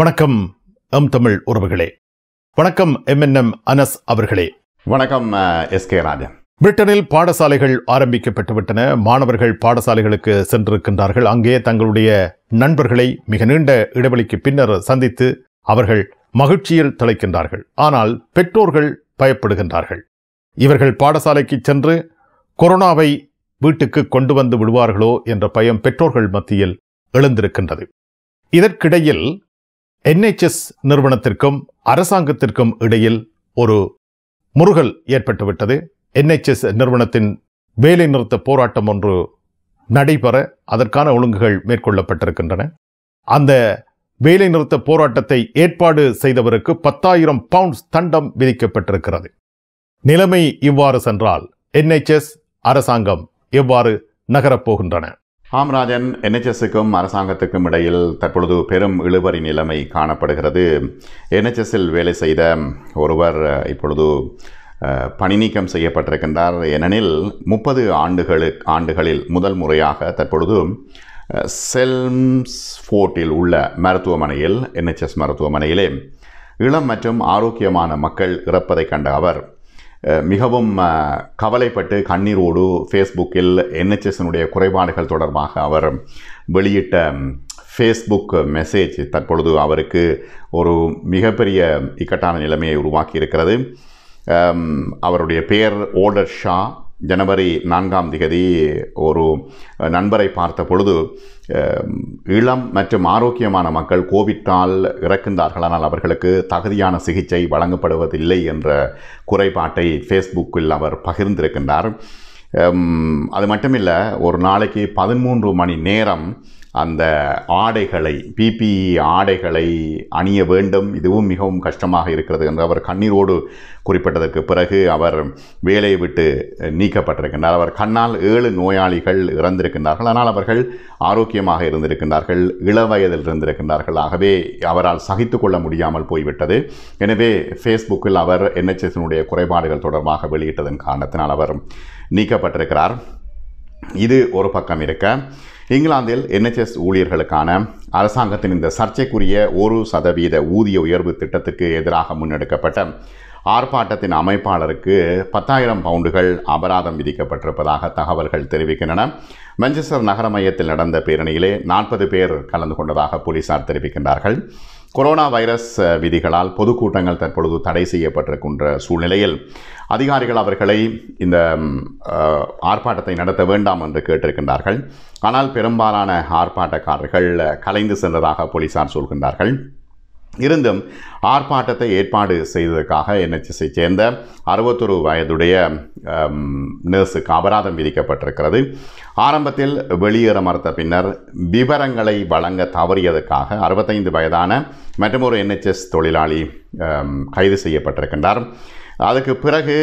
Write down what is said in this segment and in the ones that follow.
வணக்கம் எம் தமிழ் உறவுகளே வணக்கம் எம் என் எம் அனஸ் அவர்களே வணக்கம் எஸ் கே ராஜன் பிரிட்டனில் பாடசாலைகள் ஆரம்பிக்கப்பட்டுவிட்டன மாணவர்கள் பாடசாலைகளுக்கு சென்றிருக்கின்றார்கள் அங்கே தங்களுடைய நண்பர்களை மிக நீண்ட இடைவெளிக்கு பின்னர் சந்தித்து அவர்கள் மகிழ்ச்சியில் திளைக்கின்றார்கள் ஆனால் பெற்றோர்கள் பயப்படுகின்றார்கள் இவர்கள் பாடசாலைக்கு சென்று கொரோனாவை வீட்டுக்கு கொண்டு வந்து விடுவார்களோ என்ற பயம் பெற்றோர்கள் மத்தியில் எழுந்திருக்கின்றது இதற்கிடையில் என்ஹெச்எஸ் நிறுவனத்திற்கும் அரசாங்கத்திற்கும் இடையில் ஒரு முருகல் ஏற்பட்டுவிட்டது என்ஹெச்எஸ் நிறுவனத்தின் வேலைநிறுத்த போராட்டம் ஒன்று நடைபெற அதற்கான ஒழுங்குகள் மேற்கொள்ளப்பட்டிருக்கின்றன அந்த வேலைநிறுத்த போராட்டத்தை ஏற்பாடு செய்தவருக்கு பத்தாயிரம் பவுண்ட்ஸ் தண்டம் விதிக்கப்பட்டிருக்கிறது நிலைமை இவ்வாறு சென்றால் என்ஹெச்எஸ் அரசாங்கம் எவ்வாறு நகரப்போகின்றன ராம்ராஜன் என்ஹெச்எஸுக்கும் அரசாங்கத்துக்கும் இடையில் தற்பொழுது பெரும் இழுபறி நிலைமை காணப்படுகிறது என்ஹெச்எஸில் வேலை செய்த ஒருவர் இப்பொழுது பணி நீக்கம் செய்யப்பட்டிருக்கின்றார் ஏனெனில் முப்பது ஆண்டுகளு ஆண்டுகளில் முதல் முறையாக தற்பொழுது செல்ம்ஸ் ஃபோர்ட்டில் உள்ள மருத்துவமனையில் என்ஹெச்எஸ் மருத்துவமனையிலே இளம் மற்றும் ஆரோக்கியமான மக்கள் இறப்பதை கண்ட அவர் மிகவும் கவலைப்பட்டு கண்ணீரோடு ஃபேஸ்புக்கில் என்ஹெச்எஸ்னுடைய குறைபாடுகள் தொடர்பாக அவர் வெளியிட்ட ஃபேஸ்புக் மெசேஜ் தற்பொழுது அவருக்கு ஒரு மிகப்பெரிய இக்கட்டான நிலைமையை உருவாக்கி இருக்கிறது அவருடைய பெயர் ஓடர் ஷா ஜனவரி நான்காம் திகதி ஒரு நண்பரை பார்த்த பொழுது இளம் மற்றும் ஆரோக்கியமான மக்கள் கோவிட்டால் இறக்கின்றார்கள் ஆனால் அவர்களுக்கு தகுதியான சிகிச்சை வழங்கப்படுவதில்லை என்ற குறைபாட்டை ஃபேஸ்புக்கில் அவர் பகிர்ந்திருக்கின்றார் அது மட்டுமில்லை ஒரு நாளைக்கு பதிமூன்று மணி நேரம் அந்த ஆடைகளை பிபிஇ ஆடைகளை அணிய வேண்டும் இதுவும் மிகவும் கஷ்டமாக இருக்கிறது என்று அவர் கண்ணீரோடு குறிப்பிட்டதற்கு பிறகு அவர் வேலையை விட்டு நீக்கப்பட்டிருக்கின்றார் அவர் கண்ணால் ஏழு நோயாளிகள் இறந்திருக்கின்றார்கள் ஆனால் அவர்கள் ஆரோக்கியமாக இருந்திருக்கின்றார்கள் இளவயதில் இருந்திருக்கின்றார்கள் ஆகவே அவரால் சகித்து கொள்ள முடியாமல் போய்விட்டது எனவே ஃபேஸ்புக்கில் அவர் என்ஹெச்எஸ்னுடைய குறைபாடுகள் தொடர்பாக வெளியிட்டதன் காரணத்தினால் அவர் நீக்கப்பட்டிருக்கிறார் இது ஒரு பக்கம் இருக்க இங்கிலாந்தில் என்ஹெச்எஸ் ஊழியர்களுக்கான அரசாங்கத்தின் இந்த சர்ச்சைக்குரிய ஒரு சதவீத ஊதிய உயர்வு திட்டத்திற்கு எதிராக முன்னெடுக்கப்பட்ட ஆர்ப்பாட்டத்தின் அமைப்பாளருக்கு பத்தாயிரம் பவுண்டுகள் அபராதம் விதிக்கப்பட்டிருப்பதாக தகவல்கள் தெரிவிக்கின்றன மஞ்செஸ்டர் நகர மையத்தில் நடந்த பேரணியிலே நாற்பது பேர் கலந்து கொண்டதாக போலீசார் தெரிவிக்கின்றார்கள் கொரோனா வைரஸ் விதிகளால் பொதுக்கூட்டங்கள் தற்பொழுது தடை செய்யப்பட்டிருக்கின்ற சூழ்நிலையில் அதிகாரிகள் அவர்களை இந்த ஆர்ப்பாட்டத்தை நடத்த வேண்டாம் என்று கேட்டிருக்கின்றார்கள் ஆனால் பெரும்பாலான ஆர்ப்பாட்டக்காரர்கள் கலைந்து சென்றதாக போலீசார் சொல்கின்றார்கள் இருந்தும் ஆர்ப்பாட்டத்தை ஏற்பாடு செய்ததற்காக என்ஹெச்எஸை சேர்ந்த அறுபத்தொரு வயதுடைய நர்ஸுக்கு அபராதம் விதிக்கப்பட்டிருக்கிறது ஆரம்பத்தில் வெளியேற மறுத்த பின்னர் விவரங்களை வழங்க தவறியதற்காக அறுபத்தைந்து வயதான மற்றொரு என்ஹெச்எஸ் தொழிலாளி கைது செய்யப்பட்டிருக்கின்றார் அதுக்கு பிறகு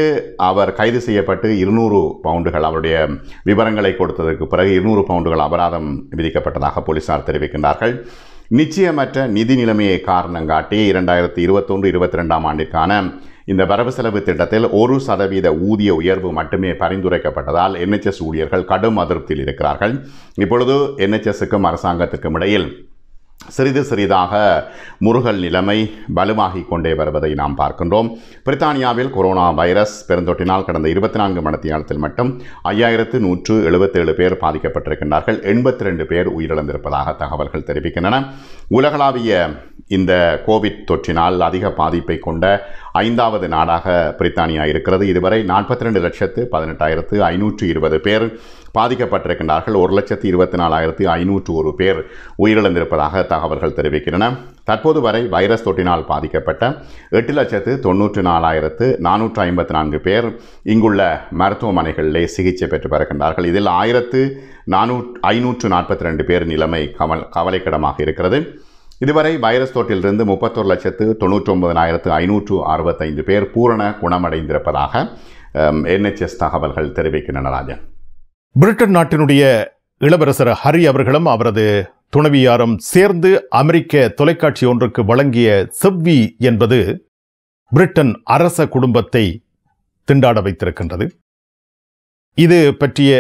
அவர் கைது செய்யப்பட்டு இருநூறு பவுண்டுகள் அவருடைய விவரங்களை கொடுத்ததற்கு பிறகு இருநூறு பவுண்டுகள் அபராதம் விதிக்கப்பட்டதாக போலீஸார் தெரிவிக்கின்றார்கள் நிச்சயமற்ற நிதி நிலைமையை காரணம் காட்டி இரண்டாயிரத்தி இருபத்தொன்று இருபத்தி ரெண்டாம் ஆண்டிற்கான இந்த வரவு செலவு திட்டத்தில் ஒரு சதவீத ஊதிய உயர்வு மட்டுமே பரிந்துரைக்கப்பட்டதால் என்ஹெச்எஸ் ஊழியர்கள் கடும் அதிருப்தியில் இருக்கிறார்கள் இப்பொழுது என்ஹெச்எஸுக்கும் அரசாங்கத்திற்கும் இடையில் சிறிது சிறிதாக முருகல் நிலைமை வலுவாகி கொண்டே வருவதை நாம் பார்க்கின்றோம் பிரித்தானியாவில் கொரோனா வைரஸ் பெருந்தொற்றினால் கடந்த இருபத்தி நான்கு மணத்தியாலத்தில் மட்டும் ஐயாயிரத்து நூற்று எழுபத்தேழு பேர் பாதிக்கப்பட்டிருக்கின்றார்கள் எண்பத்தி ரெண்டு பேர் உயிரிழந்திருப்பதாக தகவல்கள் தெரிவிக்கின்றன உலகளாவிய இந்த கோவிட் தொற்றினால் அதிக பாதிப்பை கொண்ட ஐந்தாவது நாடாக பிரித்தானியா இருக்கிறது இதுவரை நாற்பத்தி ரெண்டு லட்சத்து பதினெட்டாயிரத்து ஐநூற்று இருபது பேர் பாதிக்கப்பட்டிருக்கின்றார்கள் ஒரு லட்சத்தி இருபத்தி நாலாயிரத்தி ஐநூற்று ஒரு பேர் உயிரிழந்திருப்பதாக தகவல்கள் தெரிவிக்கின்றன தற்போது வரை வைரஸ் தொற்றினால் பாதிக்கப்பட்ட எட்டு லட்சத்து தொன்னூற்று நாலாயிரத்து நானூற்று ஐம்பத்தி நான்கு பேர் இங்குள்ள மருத்துவமனைகளிலே சிகிச்சை பெற்று வருகின்றார்கள் இதில் ஆயிரத்து நானூ ஐநூற்று நாற்பத்தி ரெண்டு பேர் நிலைமை கவல் கவலைக்கிடமாக இருக்கிறது இதுவரை வைரஸ் தொற்றிலிருந்து முப்பத்தொரு லட்சத்து தொண்ணூற்றி ஒன்பதனாயிரத்து ஐநூற்று அறுபத்தைந்து பேர் பூரண குணமடைந்திருப்பதாக என்ஹெச்எஸ் தகவல்கள் தெரிவிக்கின்றன ராஜன் பிரிட்டன் நாட்டினுடைய இளவரசர் ஹரி அவர்களும் அவரது துணைவியாரும் சேர்ந்து அமெரிக்க தொலைக்காட்சி ஒன்றுக்கு வழங்கிய செவ்வி என்பது பிரிட்டன் அரச குடும்பத்தை திண்டாட வைத்திருக்கின்றது இது பற்றிய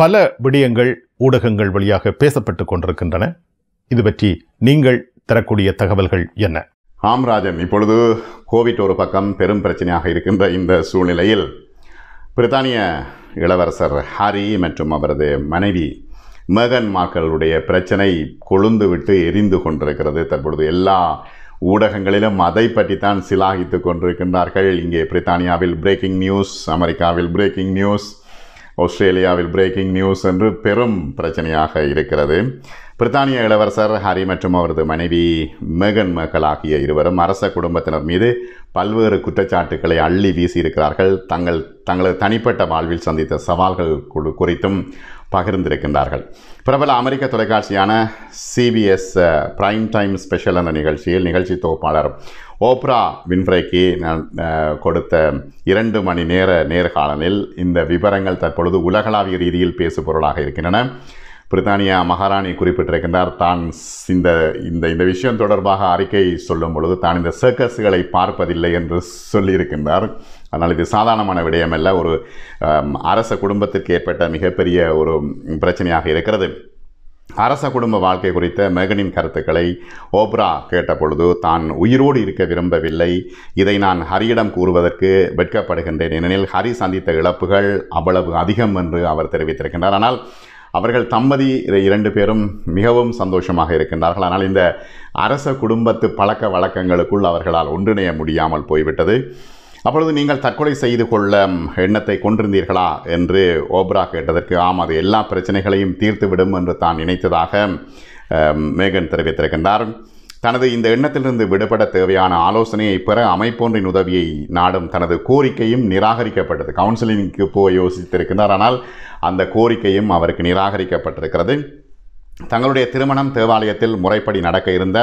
பல விடயங்கள் ஊடகங்கள் வழியாக பேசப்பட்டுக் கொண்டிருக்கின்றன இது பற்றி நீங்கள் தரக்கூடிய தகவல்கள் என்ன ஆம்ராஜன் இப்பொழுது கோவிட் ஒரு பக்கம் பெரும் பிரச்சனையாக இருக்கின்ற இந்த சூழ்நிலையில் பிரித்தானிய இளவரசர் ஹாரி மற்றும் அவரது மனைவி மேகன் மாக்களுடைய பிரச்சனை கொழுந்து விட்டு எரிந்து கொண்டிருக்கிறது தற்பொழுது எல்லா ஊடகங்களிலும் அதை பற்றித்தான் சிலாகித்து கொண்டிருக்கின்றார்கள் இங்கே பிரித்தானியாவில் பிரேக்கிங் நியூஸ் அமெரிக்காவில் பிரேக்கிங் நியூஸ் ஆஸ்திரேலியாவில் பிரேக்கிங் நியூஸ் என்று பெரும் பிரச்சனையாக இருக்கிறது பிரித்தானிய இளவரசர் ஹரி மற்றும் அவரது மனைவி மேகன் மேக்கல் ஆகிய இருவரும் அரச குடும்பத்தினர் மீது பல்வேறு குற்றச்சாட்டுக்களை அள்ளி வீசியிருக்கிறார்கள் தங்கள் தங்களது தனிப்பட்ட வாழ்வில் சந்தித்த சவால்கள் குறித்தும் பகிர்ந்திருக்கின்றார்கள் பிரபல அமெரிக்க தொலைக்காட்சியான சிபிஎஸ் பிரைம் டைம் ஸ்பெஷல் என்ற நிகழ்ச்சியில் நிகழ்ச்சி தொகுப்பாளர் ஓப்ரா வின்ஃப்ரேக்கு நான் கொடுத்த இரண்டு மணி நேர நேர்காணலில் இந்த விவரங்கள் தற்பொழுது உலகளாவிய ரீதியில் பேசு பொருளாக இருக்கின்றன பிரித்தானியா மகாராணி குறிப்பிட்டிருக்கின்றார் தான் இந்த இந்த இந்த விஷயம் தொடர்பாக அறிக்கை சொல்லும் பொழுது தான் இந்த சர்க்கஸ்களை பார்ப்பதில்லை என்று சொல்லியிருக்கின்றார் அதனால் இது சாதாரணமான விடயமல்ல ஒரு அரச குடும்பத்திற்கு ஏற்பட்ட மிகப்பெரிய ஒரு பிரச்சனையாக இருக்கிறது அரச குடும்ப வாழ்க்கை குறித்த மெகனின் கருத்துக்களை ஓப்ரா கேட்டபொழுது தான் உயிரோடு இருக்க விரும்பவில்லை இதை நான் ஹரியிடம் கூறுவதற்கு வெட்கப்படுகின்றேன் ஏனெனில் ஹரி சந்தித்த இழப்புகள் அவ்வளவு அதிகம் என்று அவர் தெரிவித்திருக்கின்றார் ஆனால் அவர்கள் தம்பதி இரண்டு பேரும் மிகவும் சந்தோஷமாக இருக்கின்றார்கள் ஆனால் இந்த அரச குடும்பத்து பழக்க வழக்கங்களுக்குள் அவர்களால் ஒன்றிணைய முடியாமல் போய்விட்டது அப்பொழுது நீங்கள் தற்கொலை செய்து கொள்ள எண்ணத்தை கொண்டிருந்தீர்களா என்று ஓப்ரா கேட்டதற்கு ஆம் அது எல்லா பிரச்சனைகளையும் தீர்த்துவிடும் என்று தான் நினைத்ததாக மேகன் தெரிவித்திருக்கின்றார் தனது இந்த எண்ணத்திலிருந்து விடுபட தேவையான ஆலோசனையை பெற அமைப்பொன்றின் உதவியை நாடும் தனது கோரிக்கையும் நிராகரிக்கப்பட்டது கவுன்சிலிங்க்கு போய் யோசித்திருக்கின்றார் ஆனால் அந்த கோரிக்கையும் அவருக்கு நிராகரிக்கப்பட்டிருக்கிறது தங்களுடைய திருமணம் தேவாலயத்தில் முறைப்படி நடக்க இருந்த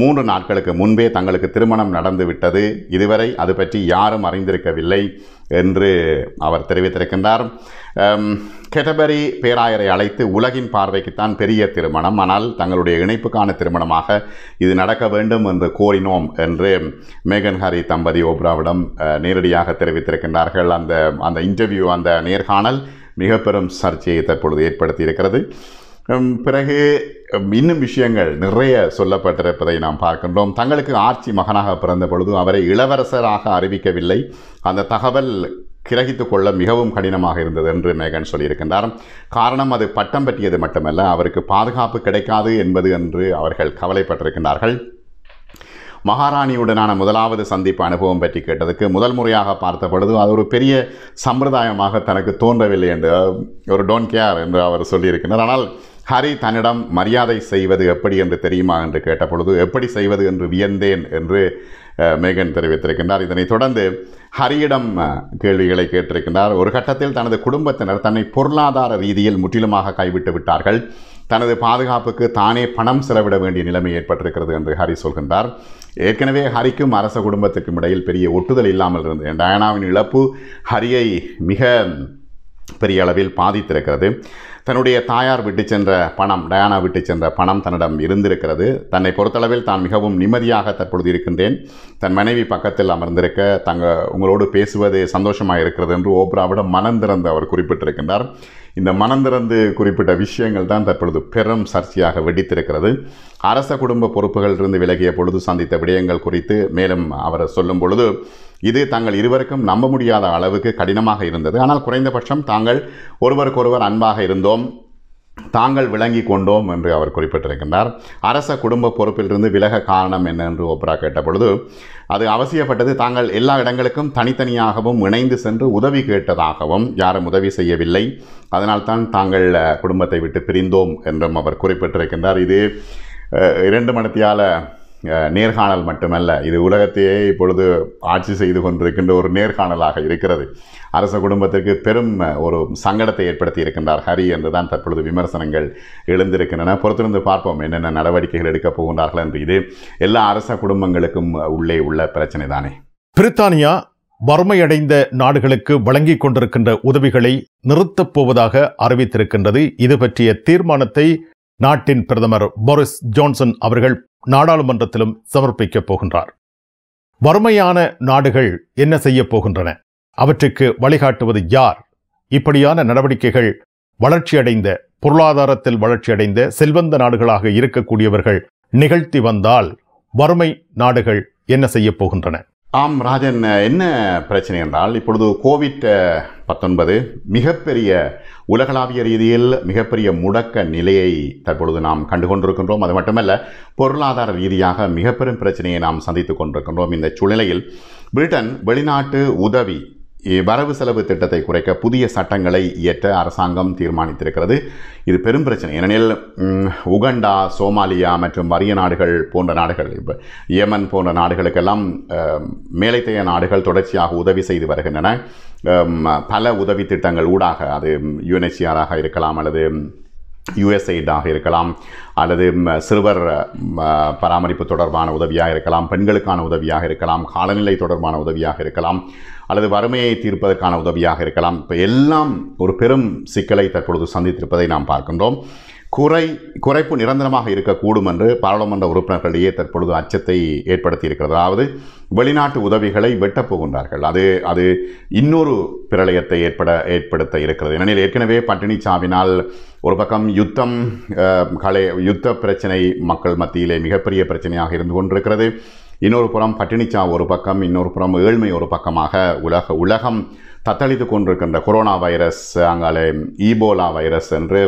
மூன்று நாட்களுக்கு முன்பே தங்களுக்கு திருமணம் நடந்துவிட்டது இதுவரை அது பற்றி யாரும் அறிந்திருக்கவில்லை என்று அவர் தெரிவித்திருக்கின்றார் கெட்டபரி பேராயரை அழைத்து உலகின் பார்வைக்குத்தான் பெரிய திருமணம் ஆனால் தங்களுடைய இணைப்புக்கான திருமணமாக இது நடக்க வேண்டும் என்று கோரினோம் என்று மேகன் ஹரி தம்பதி ஓப்ராவிடம் நேரடியாக தெரிவித்திருக்கின்றார்கள் அந்த அந்த இன்டர்வியூ அந்த நேர்காணல் மிக பெரும் சர்ச்சையை தற்பொழுது ஏற்படுத்தி இருக்கிறது பிறகு இன்னும் விஷயங்கள் நிறைய சொல்லப்பட்டிருப்பதை நாம் பார்க்கின்றோம் தங்களுக்கு ஆட்சி மகனாக பிறந்த பொழுது அவரை இளவரசராக அறிவிக்கவில்லை அந்த தகவல் கிரகித்து கொள்ள மிகவும் கடினமாக இருந்தது என்று மேகன் சொல்லியிருக்கின்றார் காரணம் அது பட்டம் பற்றியது மட்டுமல்ல அவருக்கு பாதுகாப்பு கிடைக்காது என்பது என்று அவர்கள் கவலைப்பட்டிருக்கின்றார்கள் மகாராணியுடனான முதலாவது சந்திப்பு அனுபவம் பற்றி கேட்டதுக்கு முதல் முறையாக பார்த்த பொழுது அது ஒரு பெரிய சம்பிரதாயமாக தனக்கு தோன்றவில்லை என்று ஒரு டோன் கேர் என்று அவர் சொல்லியிருக்கிறார் ஆனால் ஹரி தன்னிடம் மரியாதை செய்வது எப்படி என்று தெரியுமா என்று கேட்டபொழுது எப்படி செய்வது என்று வியந்தேன் என்று மேகன் தெரிவித்திருக்கின்றார் இதனைத் தொடர்ந்து ஹரியிடம் கேள்விகளை கேட்டிருக்கின்றார் ஒரு கட்டத்தில் தனது குடும்பத்தினர் தன்னை பொருளாதார ரீதியில் முற்றிலுமாக கைவிட்டு விட்டார்கள் தனது பாதுகாப்புக்கு தானே பணம் செலவிட வேண்டிய நிலைமை ஏற்பட்டிருக்கிறது என்று ஹரி சொல்கின்றார் ஏற்கனவே ஹரிக்கும் அரச குடும்பத்திற்கும் இடையில் பெரிய ஒட்டுதல் இல்லாமல் இருந்தது டயானாவின் இழப்பு ஹரியை மிக பெரிய அளவில் பாதித்திருக்கிறது தன்னுடைய தாயார் விட்டு சென்ற பணம் டயானா விட்டு சென்ற பணம் தன்னிடம் இருந்திருக்கிறது தன்னை பொறுத்தளவில் தான் மிகவும் நிம்மதியாக தற்பொழுது இருக்கின்றேன் தன் மனைவி பக்கத்தில் அமர்ந்திருக்க தங்க உங்களோடு பேசுவது சந்தோஷமாக இருக்கிறது என்று ஓப்ராவிடம் மனம் திறந்து அவர் குறிப்பிட்டிருக்கின்றார் இந்த மனந்திறந்து குறிப்பிட்ட விஷயங்கள் தான் தற்பொழுது பெரும் சர்ச்சையாக வெடித்திருக்கிறது அரச குடும்ப பொறுப்புகளிலிருந்து விலகிய பொழுது சந்தித்த விடயங்கள் குறித்து மேலும் அவர் சொல்லும் பொழுது இது தாங்கள் இருவருக்கும் நம்ப முடியாத அளவுக்கு கடினமாக இருந்தது ஆனால் குறைந்தபட்சம் தாங்கள் ஒருவருக்கொருவர் அன்பாக இருந்தோம் தாங்கள் விளங்கி கொண்டோம் என்று அவர் குறிப்பிட்டிருக்கின்றார் அரச குடும்ப பொறுப்பிலிருந்து விலக காரணம் என்ன என்று ஒப்ரா கேட்டபொழுது அது அவசியப்பட்டது தாங்கள் எல்லா இடங்களுக்கும் தனித்தனியாகவும் இணைந்து சென்று உதவி கேட்டதாகவும் யாரும் உதவி செய்யவில்லை அதனால் தான் தாங்கள் குடும்பத்தை விட்டு பிரிந்தோம் என்றும் அவர் குறிப்பிட்டிருக்கின்றார் இது இரண்டு மணத்தியால் நேர்காணல் மட்டுமல்ல இது உலகத்தையே இப்பொழுது ஆட்சி செய்து கொண்டிருக்கின்ற ஒரு நேர்காணலாக இருக்கிறது அரச குடும்பத்திற்கு பெரும் ஒரு சங்கடத்தை ஏற்படுத்தி இருக்கின்றார் ஹரி என்று தான் தற்பொழுது விமர்சனங்கள் எழுந்திருக்கின்றன பொறுத்திருந்து பார்ப்போம் என்னென்ன நடவடிக்கைகள் எடுக்கப் போகின்றார்கள் என்று இது எல்லா அரச குடும்பங்களுக்கும் உள்ளே உள்ள பிரச்சனை தானே பிரித்தானியா வறுமையடைந்த நாடுகளுக்கு வழங்கிக் கொண்டிருக்கின்ற உதவிகளை நிறுத்தப் போவதாக அறிவித்திருக்கின்றது இது பற்றிய தீர்மானத்தை நாட்டின் பிரதமர் போரிஸ் ஜான்சன் அவர்கள் நாடாளுமன்றத்திலும் சமர்ப்பிக்கப் போகின்றார் வறுமையான நாடுகள் என்ன செய்யப் போகின்றன அவற்றுக்கு வழிகாட்டுவது யார் இப்படியான நடவடிக்கைகள் வளர்ச்சியடைந்த பொருளாதாரத்தில் வளர்ச்சியடைந்த செல்வந்த நாடுகளாக இருக்கக்கூடியவர்கள் நிகழ்த்தி வந்தால் வறுமை நாடுகள் என்ன செய்யப் போகின்றன ஆம் ராஜன் என்ன பிரச்சனை என்றால் இப்பொழுது கோவிட் பத்தொன்பது மிகப்பெரிய உலகளாவிய ரீதியில் மிகப்பெரிய முடக்க நிலையை தற்பொழுது நாம் கண்டுகொண்டிருக்கின்றோம் அது மட்டுமல்ல பொருளாதார ரீதியாக மிகப்பெரும் பிரச்சனையை நாம் சந்தித்து கொண்டிருக்கின்றோம் இந்த சூழ்நிலையில் பிரிட்டன் வெளிநாட்டு உதவி வரவு செலவு திட்டத்தை குறைக்க புதிய சட்டங்களை இயற்ற அரசாங்கம் தீர்மானித்திருக்கிறது இது பெரும் பிரச்சனை ஏனெனில் உகண்டா சோமாலியா மற்றும் வறிய நாடுகள் போன்ற நாடுகள் இப்போ யமன் போன்ற நாடுகளுக்கெல்லாம் மேலைத்தைய நாடுகள் தொடர்ச்சியாக உதவி செய்து வருகின்றன பல உதவி திட்டங்கள் ஊடாக அது யுனெசியராக இருக்கலாம் அல்லது யுஎஸ்ஐடாக இருக்கலாம் அல்லது சிறுவர் பராமரிப்பு தொடர்பான உதவியாக இருக்கலாம் பெண்களுக்கான உதவியாக இருக்கலாம் காலநிலை தொடர்பான உதவியாக இருக்கலாம் அல்லது வறுமையை தீர்ப்பதற்கான உதவியாக இருக்கலாம் இப்போ எல்லாம் ஒரு பெரும் சிக்கலை தற்பொழுது சந்தித்திருப்பதை நாம் பார்க்கின்றோம் குறை குறைப்பு நிரந்தரமாக இருக்கக்கூடும் என்று பாராளுமன்ற உறுப்பினர்களிடையே தற்பொழுது அச்சத்தை ஏற்படுத்தி இருக்கிறது அதாவது வெளிநாட்டு உதவிகளை வெட்டப் போகின்றார்கள் அது அது இன்னொரு பிரளயத்தை ஏற்பட ஏற்படுத்த இருக்கிறது ஏனெனில் ஏற்கனவே பட்டினி சாவினால் ஒரு பக்கம் யுத்தம் கலை யுத்த பிரச்சனை மக்கள் மத்தியிலே மிகப்பெரிய பிரச்சனையாக இருந்து கொண்டிருக்கிறது இன்னொரு புறம் பட்டினிச்சா ஒரு பக்கம் இன்னொரு புறம் ஏழ்மை ஒரு பக்கமாக உலக உலகம் தத்தளித்து கொண்டிருக்கின்ற கொரோனா வைரஸ் அங்காலே ஈபோலா வைரஸ் என்று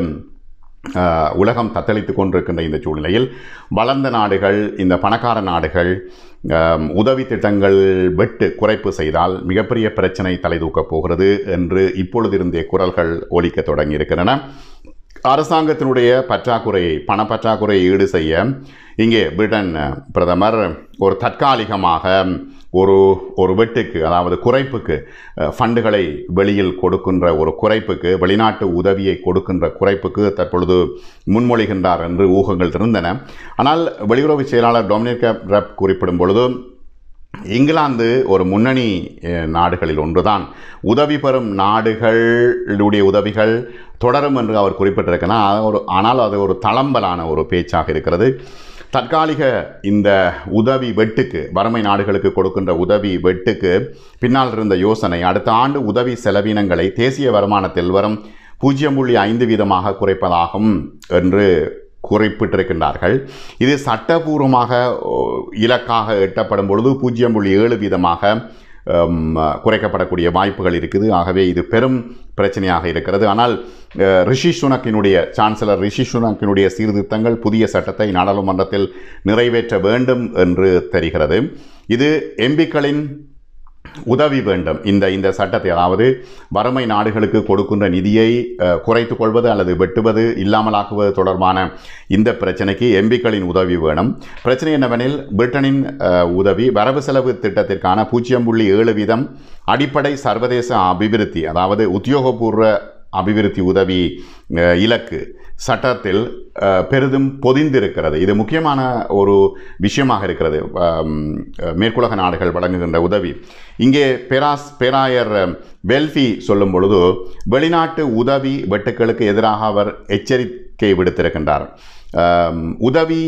உலகம் தத்தளித்து கொண்டிருக்கின்ற இந்த சூழ்நிலையில் வளர்ந்த நாடுகள் இந்த பணக்கார நாடுகள் உதவி திட்டங்கள் வெட்டு குறைப்பு செய்தால் மிகப்பெரிய பிரச்சனை தலைதூக்கப் போகிறது என்று இப்பொழுதிருந்தே குரல்கள் ஒலிக்க தொடங்கியிருக்கின்றன அரசாங்கத்தினுடைய பற்றாக்குறையை பற்றாக்குறையை ஈடு செய்ய இங்கே பிரிட்டன் பிரதமர் ஒரு தற்காலிகமாக ஒரு ஒரு வெட்டுக்கு அதாவது குறைப்புக்கு ஃபண்டுகளை வெளியில் கொடுக்கின்ற ஒரு குறைப்புக்கு வெளிநாட்டு உதவியை கொடுக்கின்ற குறைப்புக்கு தற்பொழுது முன்மொழிகின்றார் என்று ஊகங்கள் இருந்தன ஆனால் வெளியுறவு செயலாளர் டொமினிக் ரப் குறிப்பிடும் பொழுது இங்கிலாந்து ஒரு முன்னணி நாடுகளில் ஒன்றுதான் உதவி பெறும் நாடுகளுடைய உதவிகள் தொடரும் என்று அவர் குறிப்பிட்டிருக்கனா ஒரு ஆனால் அது ஒரு தளம்பலான ஒரு பேச்சாக இருக்கிறது தற்காலிக இந்த உதவி வெட்டுக்கு வறுமை நாடுகளுக்கு கொடுக்கின்ற உதவி வெட்டுக்கு பின்னால் இருந்த யோசனை அடுத்த ஆண்டு உதவி செலவினங்களை தேசிய வருமானத்தில் வரும் பூஜ்ஜியம் புள்ளி ஐந்து வீதமாக குறைப்பதாகும் என்று குறிப்பிட்டிருக்கின்றார்கள் இது சட்டபூர்வமாக இலக்காக எட்டப்படும் பொழுது பூஜ்ஜியம் புள்ளி ஏழு வீதமாக குறைக்கப்படக்கூடிய வாய்ப்புகள் இருக்குது ஆகவே இது பெரும் பிரச்சனையாக இருக்கிறது ஆனால் ரிஷி சுனக்கினுடைய சான்சலர் ரிஷி சுனக்கினுடைய சீர்திருத்தங்கள் புதிய சட்டத்தை நாடாளுமன்றத்தில் நிறைவேற்ற வேண்டும் என்று தெரிகிறது இது எம்பிக்களின் உதவி வேண்டும் இந்த இந்த சட்டத்தை அதாவது வறுமை நாடுகளுக்கு கொடுக்கின்ற நிதியை குறைத்து கொள்வது அல்லது வெட்டுவது இல்லாமலாக்குவது தொடர்பான இந்த பிரச்சனைக்கு எம்பிக்களின் உதவி வேணும் பிரச்சனை என்னவெனில் பிரிட்டனின் உதவி வரவு செலவு திட்டத்திற்கான பூஜ்ஜியம் புள்ளி ஏழு வீதம் அடிப்படை சர்வதேச அபிவிருத்தி அதாவது உத்தியோகபூர்வ அபிவிருத்தி உதவி இலக்கு சட்டத்தில் பெரிதும் பொதிந்திருக்கிறது இது முக்கியமான ஒரு விஷயமாக இருக்கிறது மேற்குலக நாடுகள் வழங்குகின்ற உதவி இங்கே பேராஸ் பேராயர் வெல்ஃபி சொல்லும் பொழுது வெளிநாட்டு உதவி வெட்டுக்களுக்கு எதிராக அவர் எச்சரிக்கை விடுத்திருக்கின்றார் உதவி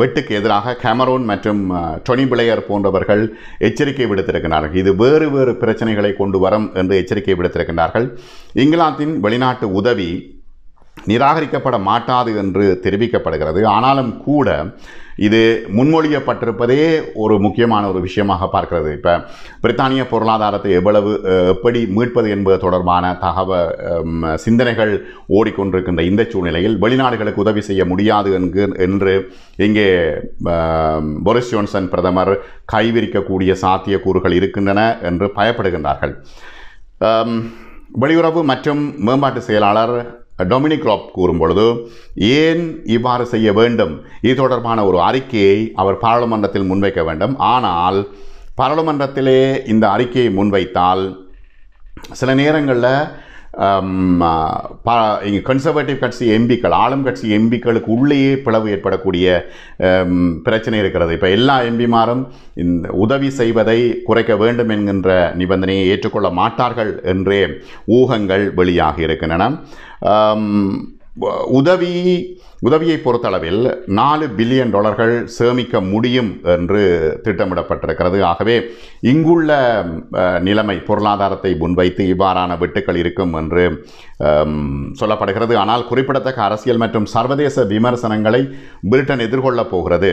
வெட்டுக்கு எதிராக கேமரோன் மற்றும் டொனி பிளேயர் போன்றவர்கள் எச்சரிக்கை விடுத்திருக்கிறார்கள் இது வேறு வேறு பிரச்சனைகளை கொண்டு வரும் என்று எச்சரிக்கை விடுத்திருக்கின்றார்கள் இங்கிலாந்தின் வெளிநாட்டு உதவி நிராகரிக்கப்பட மாட்டாது என்று தெரிவிக்கப்படுகிறது ஆனாலும் கூட இது முன்மொழியப்பட்டிருப்பதே ஒரு முக்கியமான ஒரு விஷயமாக பார்க்கிறது இப்போ பிரித்தானிய பொருளாதாரத்தை எவ்வளவு எப்படி மீட்பது என்பது தொடர்பான தகவ சிந்தனைகள் ஓடிக்கொண்டிருக்கின்ற இந்த சூழ்நிலையில் வெளிநாடுகளுக்கு உதவி செய்ய முடியாது என்கு என்று இங்கே பொரிஸ் ஜோன்சன் பிரதமர் கைவிரிக்கக்கூடிய சாத்தியக்கூறுகள் இருக்கின்றன என்று பயப்படுகின்றார்கள் வெளியுறவு மற்றும் மேம்பாட்டு செயலாளர் டொமினிக் ராப் கூறும்பொழுது ஏன் இவ்வாறு செய்ய வேண்டும் இது தொடர்பான ஒரு அறிக்கையை அவர் பாராளுமன்றத்தில் முன்வைக்க வேண்டும் ஆனால் பாராளுமன்றத்திலே இந்த அறிக்கையை முன்வைத்தால் சில நேரங்களில் இங்கே கன்சர்வேட்டிவ் கட்சி எம்பிக்கள் ஆளும் கட்சி எம்பிக்களுக்கு உள்ளேயே பிளவு ஏற்படக்கூடிய பிரச்சனை இருக்கிறது இப்போ எல்லா எம்பிமாரும் இந்த உதவி செய்வதை குறைக்க வேண்டும் என்கின்ற நிபந்தனையை ஏற்றுக்கொள்ள மாட்டார்கள் என்றே ஊகங்கள் வெளியாகி இருக்கின்றன உதவி உதவியை பொறுத்தளவில் நாலு பில்லியன் டாலர்கள் சேமிக்க முடியும் என்று திட்டமிடப்பட்டிருக்கிறது ஆகவே இங்குள்ள நிலைமை பொருளாதாரத்தை முன்வைத்து இவ்வாறான வெட்டுக்கள் இருக்கும் என்று சொல்லப்படுகிறது ஆனால் குறிப்பிடத்தக்க அரசியல் மற்றும் சர்வதேச விமர்சனங்களை பிரிட்டன் எதிர்கொள்ளப் போகிறது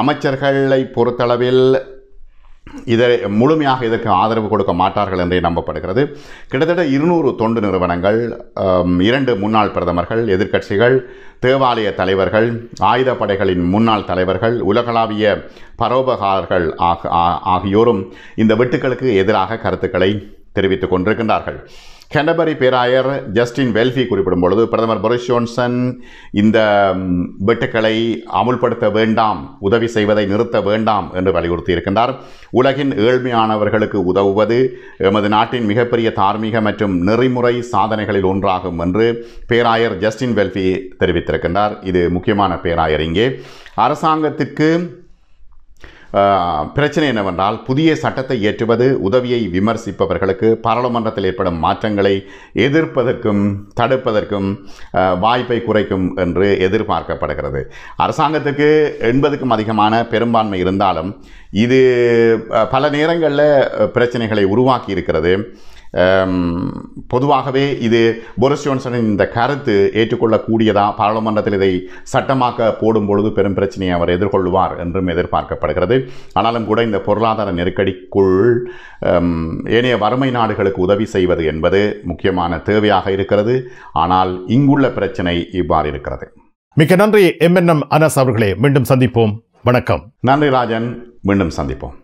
அமைச்சர்களை பொறுத்தளவில் இதை முழுமையாக இதற்கு ஆதரவு கொடுக்க மாட்டார்கள் என்றே நம்பப்படுகிறது கிட்டத்தட்ட இருநூறு தொண்டு நிறுவனங்கள் இரண்டு முன்னாள் பிரதமர்கள் எதிர்க்கட்சிகள் தேவாலய தலைவர்கள் ஆயுதப்படைகளின் முன்னாள் தலைவர்கள் உலகளாவிய பரோபகாரர்கள் ஆகியோரும் இந்த வெட்டுக்களுக்கு எதிராக கருத்துக்களை தெரிவித்துக் கொண்டிருக்கின்றார்கள் கெண்டபரி பேராயர் ஜஸ்டின் வெல்ஃபி குறிப்பிடும் பொழுது பிரதமர் பொரிஸ் ஜோன்சன் இந்த வெட்டுக்களை அமுல்படுத்த வேண்டாம் உதவி செய்வதை நிறுத்த வேண்டாம் என்று வலியுறுத்தி இருக்கின்றார் உலகின் ஏழ்மையானவர்களுக்கு உதவுவது எமது நாட்டின் மிகப்பெரிய தார்மீக மற்றும் நெறிமுறை சாதனைகளில் ஒன்றாகும் என்று பேராயர் ஜஸ்டின் வெல்ஃபி தெரிவித்திருக்கின்றார் இது முக்கியமான பேராயர் இங்கே அரசாங்கத்திற்கு பிரச்சனை என்னவென்றால் புதிய சட்டத்தை ஏற்றுவது உதவியை விமர்சிப்பவர்களுக்கு பாராளுமன்றத்தில் ஏற்படும் மாற்றங்களை எதிர்ப்பதற்கும் தடுப்பதற்கும் வாய்ப்பை குறைக்கும் என்று எதிர்பார்க்கப்படுகிறது அரசாங்கத்துக்கு எண்பதுக்கும் அதிகமான பெரும்பான்மை இருந்தாலும் இது பல நேரங்களில் பிரச்சனைகளை உருவாக்கி இருக்கிறது பொதுவாகவே இது போரிஸ் ஜோன்சனின் இந்த கருத்து ஏற்றுக்கொள்ளக்கூடியதா பாராளுமன்றத்தில் இதை சட்டமாக்க போடும் பொழுது பெரும் பிரச்சனையை அவர் எதிர்கொள்வார் என்றும் எதிர்பார்க்கப்படுகிறது ஆனாலும் கூட இந்த பொருளாதார நெருக்கடிக்குள் ஏனைய வறுமை நாடுகளுக்கு உதவி செய்வது என்பது முக்கியமான தேவையாக இருக்கிறது ஆனால் இங்குள்ள பிரச்சனை இவ்வாறு இருக்கிறது மிக்க நன்றி எம் என் எம் அனஸ் அவர்களே மீண்டும் சந்திப்போம் வணக்கம் நன்றி ராஜன் மீண்டும் சந்திப்போம்